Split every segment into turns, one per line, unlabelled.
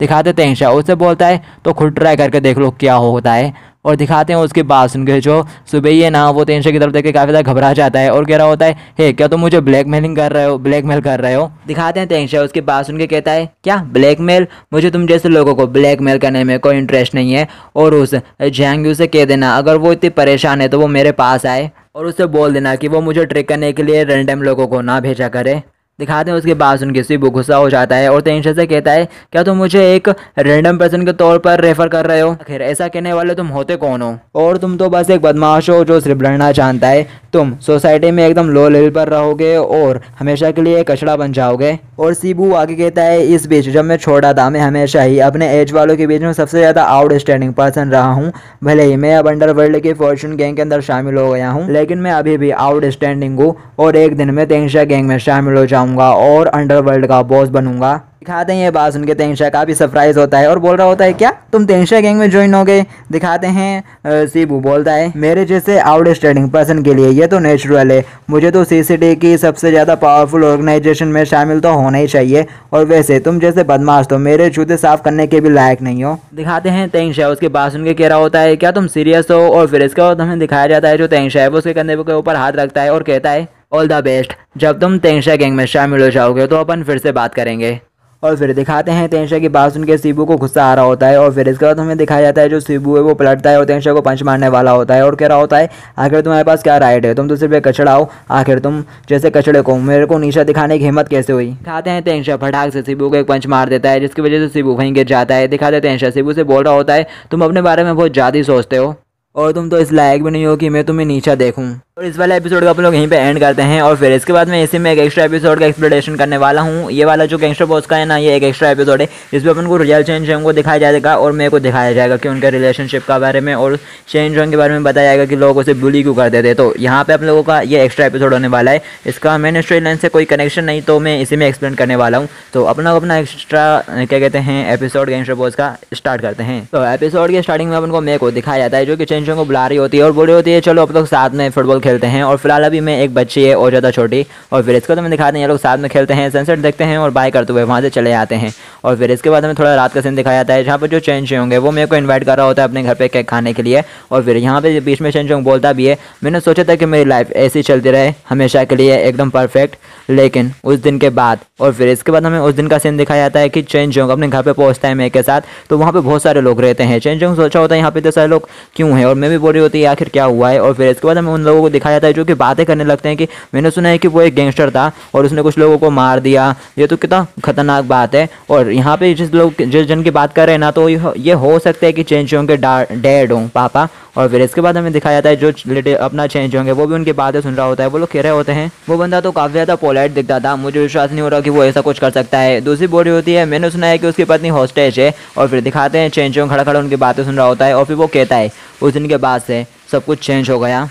दिखाते हैं तैंशा उससे बोलता है तो खुद ट्राई करके देख लो क्या होता है और दिखाते हैं उसकी बात सुन के जो सुबह ये ना वो तेंशा की तरफ देख के काफ़ी ज़्यादा घबरा जाता है और कह रहा होता है हे क्या तुम तो मुझे ब्लैकमेलिंग कर रहे हो ब्लैकमेल कर रहे हो दिखाते हैं तेंशा उसकी बात सुन के कहता है क्या ब्लैकमेल मुझे तुम जैसे लोगों को ब्लैकमेल करने में कोई इंटरेस्ट नहीं है और उस जैंग से कह देना अगर वो इतनी परेशान है तो वो मेरे पास आए और उससे बोल देना कि वो मुझे ट्रिक करने के लिए रैंडम लोगों को ना भेजा करे दिखाते हैं उसके बाद सुन के वो गुस्सा हो जाता है और तेंशा से कहता है क्या तुम मुझे एक रैंडम पर्सन के तौर पर रेफर कर रहे हो आखिर ऐसा कहने वाले तुम होते कौन हो और तुम तो बस एक बदमाश हो जो सिर्फ लड़ना जानता है तुम सोसाइटी में एकदम लो लेवल पर रहोगे और हमेशा के लिए कचड़ा बन जाओगे और सीबू आगे कहता है इस बीच जब मैं छोटा था मैं हमेशा ही अपने एज वालों के बीच में सबसे ज़्यादा आउटस्टैंडिंग पर्सन रहा हूँ भले ही मैं अब अंडर वर्ल्ड के फॉर्चून गैंग के अंदर शामिल हो गया हूँ लेकिन मैं अभी भी आउटस्टैंडिंग हूँ और एक दिन मैं तेंशा गैंग में शामिल हो जाऊँ जाऊंगा और अंडरवर्ल्ड का बॉस बनूंगा दिखाते हैं ये बात सुन के तेंशा काफ़ी सरप्राइज होता है और बोल रहा होता है क्या तुम तेंशा गैंग में ज्वाइन हो गए दिखाते हैं सीबू बोलता है मेरे जैसे आउटस्टैंडिंग पर्सन के लिए ये तो नेचुरल है मुझे तो सीसीटी की सबसे ज़्यादा पावरफुल ऑर्गेनाइजेशन में शामिल तो होना ही चाहिए और वैसे तुम जैसे बदमाश तो मेरे जूते साफ करने के भी लायक नहीं हो दिखाते हैं तेंशा उसके बात सुन के कह रहा होता है क्या तुम सीरियस हो और फिर इसके बाद हमें दिखाया जाता है जो तेंशा है वो उसके कंधे के ऊपर हाथ रखता है और कहता है ऑल द बेस्ट जब तुम तेंशा गैंग में शामिल हो जाओगे तो अपन फिर से बात करेंगे और फिर दिखाते हैं तेंशा की बात सुन के सीबू को गुस्सा आ रहा होता है और फिर इसके बाद हमें दिखाया जाता है जो सीबू है वो पलटता है और तेंशा को पंच मारने वाला होता है और कह रहा होता है आखिर तुम्हारे पास क्या राइट है तुम तो सिर्फ एक कचड़ा हो आखिर तुम जैसे कचड़े को मेरे को नीचा दिखाने की हिम्मत कैसे हुई दिखाते हैं तेंशा फटाक से सीबू को एक पंच मार देता है जिसकी वजह से सीबू वहीं गिर जाता है दिखाते तेंशा सीबू से बोल रहा होता है तुम अपने बारे में बहुत ज़्यादा सोचते हो और तुम तो इस लायक भी नहीं हो कि मैं तुम्हें नीचा देखूँ और इस वाला एपिसोड को आप लोग यहीं पे एंड करते हैं और फिर इसके बाद में इसी में एक एक्स्ट्रा एपिसोड का एक्सप्लेनेशन करने वाला हूँ ये वाला जो गैंगस्टर बॉस का है ना ये एक एक्स्ट्रा एपिसोड है जिसमें अपन को रियल चेंज जोंग को दिखाया जाएगा और मेरे को दिखाया जाएगा कि उनके रिलेशनशिप का बारे में और चेंज जोंग के बारे में बताया जाएगा कि लोग उसे बुली क्यों करते थे तो यहाँ पर आप लोगों का ये एक्स्ट्रा एपिसोड होने वाला है इसका मेन स्टोरी लाइन से कोई कनेक्शन नहीं तो मैं इसी में एक्सप्लेन करने वाला हूँ तो अपना अपना एक्स्ट्रा क्या कहते हैं एपिसोड गैंगस्टर बॉस का स्टार्ट करते हैं तो एपिसोड के स्टार्टिंग में अपन को मेरे को दिखाया जाता है जो कि चेंज जोंग को बुला रही होती है और बोली होती है चलो आप लोग तो साथ में फुटबॉल खेलते हैं और फिलहाल अभी मैं एक बच्ची है और ज़्यादा छोटी और फिर इसको तो मैं दिखाते हैं ये लोग साथ में खेलते हैं सनसेट देखते हैं और बाय करते हुए वहाँ से चले आते हैं और फिर इसके बाद हमें थोड़ा रात का सीन दिखाया जाता है जहाँ पर जो चेंज होंगे वो मेरे को इन्वाइट कर रहा होता है अपने घर पर केक खाने के लिए और फिर यहाँ पर बीच में चेंज बोलता भी है मैंने सोचा था कि मेरी लाइफ ऐसी चलती रहे हमेशा के लिए एकदम परफेक्ट लेकिन उस दिन के बाद और फिर इसके बाद हमें उस दिन का सीन दिखाया जाता है कि चेंज होंगे अपने घर पर पहुँचता है मेरे के साथ तो वहाँ पर बहुत सारे लोग रहते हैं चेंज होंग सोचा होता है यहाँ पे तो सारे लोग क्यों हैं और मैं भी बोल रही होती है आखिर क्या हुआ है और फिर इसके बाद हमें उन लोगों को दिखाया जाता है जो कि बातें करने लगते हैं कि मैंने सुना है कि वो एक गैंगस्टर था और उसने कुछ लोगों को मार दिया ये तो कितना खतरनाक बात है और यहाँ पे जिस लोग जिस जन की बात कर रहे हैं ना तो ये हो सकता है कि चेंज होंगे डैड हों पापा और फिर इसके बाद हमें दिखाया जाता है जो अपना चेंज होंगे वो भी उनकी बातें सुन रहा होता है वो लोग कह रहे होते हैं वो बंदा तो काफ़ी ज़्यादा पोलाइट दिखता था मुझे विश्वास नहीं हो रहा कि वो ऐसा कुछ कर सकता है दूसरी बोली होती है मैंने सुना है कि उसकी पत्नी हॉस्टेज है और फिर दिखाते हैं चेंज होंगे खड़ा खड़ा उनकी बातें सुन रहा होता है और फिर वो कहता है उस दिन के बाद से सब कुछ चेंज हो गया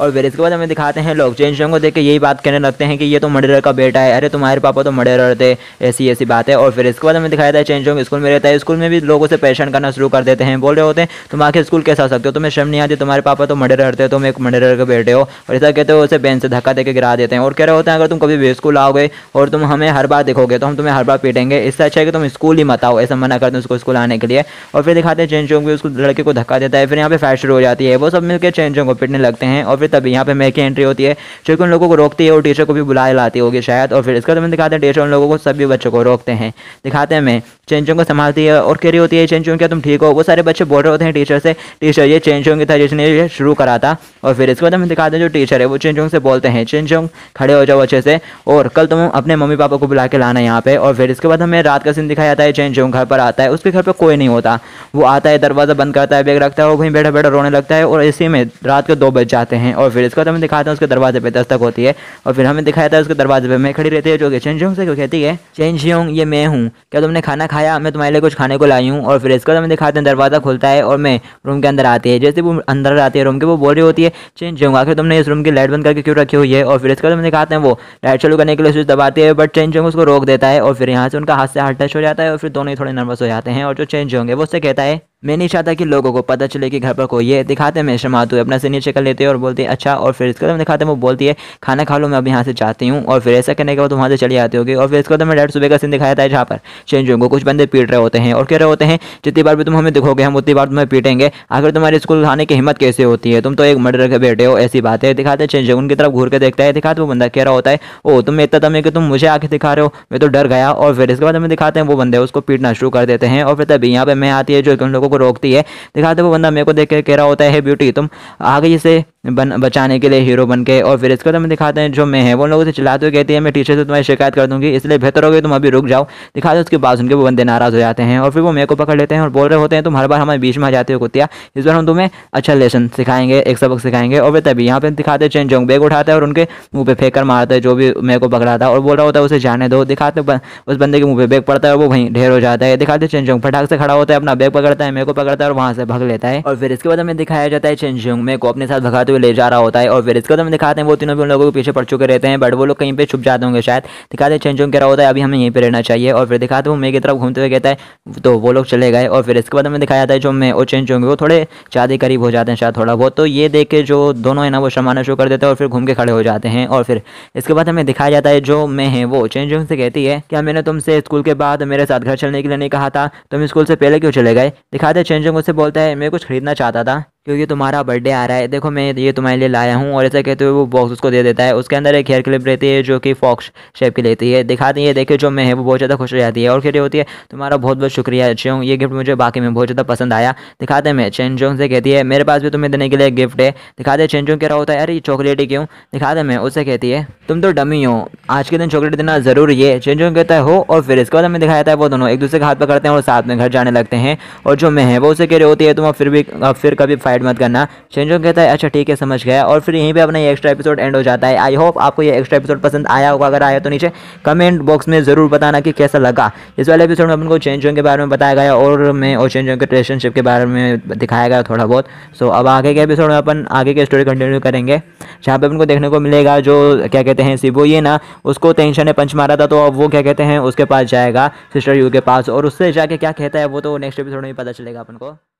और फिर इसके बाद हमें दिखाते हैं लोग चेंज को देख के यही बात कहने लगते हैं कि ये तो मर्डर का बेटा है अरे तुम्हारे पापा तो मर्डर थे ऐसी ऐसी बात है और फिर इसके बाद हमें दिखाया था चेंज चोंग स्कूल में रहता है स्कूल में भी लोगों से परेशान करना शुरू कर देते हैं बोल रहे होते हैं तुम आखिर स्कूल कैसे आ सकते हो तुम्हें शर्म नहीं आती तुम्हारे पापा तो रहते थे तुम एक मर्डर के बेटे हो और ऐसा कहते हो उसे बैन से धक्का देकर गिरा देते हैं और कह रहे होते हैं अगर तुम कभी भी स्कूल आओगे और तुम हमें हर बार देखोगे तो हम तुम्हें हर बार पीटेंगे इससे अच्छा है कि तुम स्कूल ही मत आओ ऐसा मना करते हैं उसको स्कूल आने के लिए और फिर दिखाते हैं चेंज चोंग भी उसको लड़के को धक्का देता है फिर यहाँ पे फैश शुरू हो जाती है वो सब मिलकर चेंज चोंग को पीटने लगते हैं और पे तब यहाँ पे मेरे की एंट्री होती है चूँकि उन लोगों को रोकती है और टीचर को भी बुलाए लाती होगी शायद और फिर इसका तो मैं दिखाते हैं टीचर उन लोगों को सभी बच्चों को रोकते हैं दिखाते हैं मैं चेंचों को संभालती है और कह रही होती है चेंचों क्या तुम ठीक हो वो सारे बच्चे बोल रहे होते हैं टीचर से टीचर ये चेंचों की था जिसने ये शुरू करा था और फिर इसके बाद तो हमें दिखाते हैं जो टीचर है वो चेंचों से बोलते हैं चेंचों खड़े हो जाओ अच्छे से और कल तुम अपने मम्मी पापा को बुला के लाना यहाँ पे और फिर इसके बाद हमें रात का सीन दिखाया जाता है चेंचों घर पर आता है उसके घर पर कोई नहीं होता वो आता है दरवाज़ा बंद करता है बैग रखता है वो कहीं बैठा बैठा रोने लगता है और इसी में रात के दो बज जाते हैं और फिर इसको हमें तो दिखाते हैं उसके दरवाजे पे दस्तक होती है और फिर हमें दिखाया था उसके दरवाजे पे मैं खड़ी रहती है जो कि चेंज से कहती है चेंज ये मैं हूँ क्या तुमने खाना खाया मैं तुम्हारे लिए कुछ खाने को लाई हूँ और फिर इसको हमें तो दिखाते हैं दरवाजा खुलता है और मैं रूम के अंदर आती है जैसे वो अंदर आती है रूम के वो बोल रही होती है चेंज आखिर तुमने इस रूम की लाइट बंद करके क्यों रखी हुई है और फिर इसको हमें तो दिखाते हैं वो लाइट चालू करने के लिए स्विच दबाती है बट चेंज उसको रोक देता है और फिर यहाँ से उनका हाथ से हार्ट टच हो जाता है और फिर दोनों ही थोड़े नर्वस हो जाते हैं और जो चेंज होंगे वो उससे कहता है मैं नहीं चाहता कि लोगों को पता चले कि घर पर कोई है दिखाते हैं मेरे मातू अपना सीनियर चेक कर लेते हैं और बोलते हैं अच्छा और फिर इसको तो दिखाते हैं वो बोलती है खाना खा लो मैं अभी यहाँ से जाती हूँ और फिर ऐसा करने के बाद वहाँ से चली आती होगी और फिर इसको तो मैं डेढ़ सुबह का सीन दिखाया था जहाँ पर चेंज होंगे कुछ बंदे पीट रहे होते हैं और कह रहे होते हैं जितनी बार भी तुम हमें दिखोगे हम उतनी बार तुम्हें पीटेंगे आखिर तुम्हारे स्कूल खाने की हिम्मत कैसे होती है तुम तो एक मर्डर के बेटे हो ऐसी बात है दिखाते हैं चेंजों उनकी तरफ घूर के देखता है दिखाते वो बंदा कह रहा होता है ओ तुम इतना है कि तुम मुझे आके दिखा रहे हो मैं तो डर गया और फिर इसके बाद हमें दिखाते हैं वो बंदे उसको पीटना शुरू कर देते हैं और फिर तभी यहाँ पर मैं आती है जो उन लोगों को को रोकती है दिखाते वो बंदा मेरे को देख के कह रहा होता है ब्यूटी तुम आगे से बन बचाने के लिए हीरो बन के और फिर इसको तो हमें दिखाते हैं जो मैं है वो लोगों से चिल्लाते हुए कहती है मैं टीचर से तुम्हारी शिकायत कर दूंगी इसलिए बेहतर हो होगी तुम अभी रुक जाओ दिखा दो उसके बाद उनके वो बंदे नाराज हो जाते हैं और फिर वो मेरे को पकड़ लेते हैं और बोल रहे होते हैं तुम हर बार हमारे बीच में आ जाते हो कुतिया इस बार हम तुम्हें अच्छा लेसन सिखाएंगे एक सबक सिखाएंगे और फिर तभी यहाँ पर दिखाते चेन जोंग बैग उठाते हैं और उनके मुँह पर फेंक कर मारते हैं जो भी मेरे को पकड़ा था और बोल रहा होता है उसे जाने दो दिखाते उस बंदे के मुँह पर बैग पड़ता है और वो वहीं ढेर हो जाता है दिखाते चेन जोंग फटाक से खड़ा होता है अपना बैग पकड़ता है मेरे को पकड़ता है और वहाँ से भाग लेता है और फिर इसके बाद हमें दिखाया जाता है चेंज जोंग मेरे को अपने साथ भगाते वो ले जा रहा होता है और फिर इसके बाद तो हम दिखाते हैं वो तीनों भी उन लोगों के पीछे पड़ चुके रहते हैं बट वो लोग कहीं पर छुप जाते होंगे शायद दिखाते हैं चेंज कह रहा होता है अभी हमें यहीं पर रहना चाहिए और फिर दिखाते हुए मे की तरफ घूमते हुए कहता है तो वो लोग चले गए और फिर इसके बाद हमें दिखाया जाता है जो मैं और चेंज होंगे वो थोड़े ज़्यादा करीब हो जाते हैं शायद थोड़ा बहुत तो ये देख के जो दोनों है ना वो शमाना शुरू कर देते हैं और फिर घूम के खड़े हो जाते हैं और फिर इसके बाद हमें दिखाया जाता है जो मैं है वो चेंज से कहती है क्या मैंने तुमसे स्कूल के बाद मेरे साथ घर चलने के लिए नहीं कहा था तुम स्कूल से पहले क्यों चले गए दिखाते चेंज उससे बोलता है मैं कुछ खरीदना चाहता था क्योंकि तुम्हारा बर्थडे आ रहा है देखो मैं ये तुम्हारे लिए लाया हूँ और ऐसा कहते हुए वो बॉक्स उसको दे देता है उसके अंदर एक हेयर क्लिप रहती है जो कि फॉक्स शेप की रहती है दिखाती है देखिए जो मैं है वो बहुत ज़्यादा खुश हो जाती है और फिर ये होती है तुम्हारा बहुत बहुत शुक्रिया चेंग ये गिफ्ट मुझे बाकी में बहुत ज़्यादा पसंद आया दिखाते मैं चेन से कहती है मेरे पास भी तुम्हें देने के लिए गिफ्ट है दिखाते चेन जोंग कह रहा होता है अरे चॉकलेट ही क्यों दिखाते मैं उससे कहती है तुम तो डमी हो आज के दिन चॉकलेट देना ज़रूरी है चेन कहता है हो और फिर इसके बाद हमें दिखाया है वो दोनों एक दूसरे के हाथ पकड़ते हैं और साथ में घर जाने लगते हैं और जो मैं है वो उसे कह रही होती है तुम फिर भी फिर कभी ऐड मत करना शेंजोंग कहता है अच्छा ठीक है समझ गया और फिर यहीं पर अपना ये एक्स्ट्रा एपिसोड एंड हो जाता है आई होप आपको ये एक्स्ट्रा एपिसोड पसंद आया होगा अगर आया तो नीचे कमेंट बॉक्स में ज़रूर बताना कि कैसा लगा इस वाले एपिसोड में अपने को चेंजोंग के बारे में बताया गया और मैं और चेंजोंग के रिलेशनशिप के बारे में दिखाया गया थोड़ा बहुत सो अब आगे के एपिसोड में अपन आगे की स्टोरी कंटिन्यू करेंगे जहाँ पे अपन देखने को मिलेगा जो क्या कहते हैं सिबो ये ना उसको टेंशन ने पंच मारा था तो अब वो क्या कहते हैं उसके पास जाएगा सिस्टर यू के पास और उससे जाके क्या कहता है वो तो नेक्स्ट एपिसोड में पता चलेगा अपन को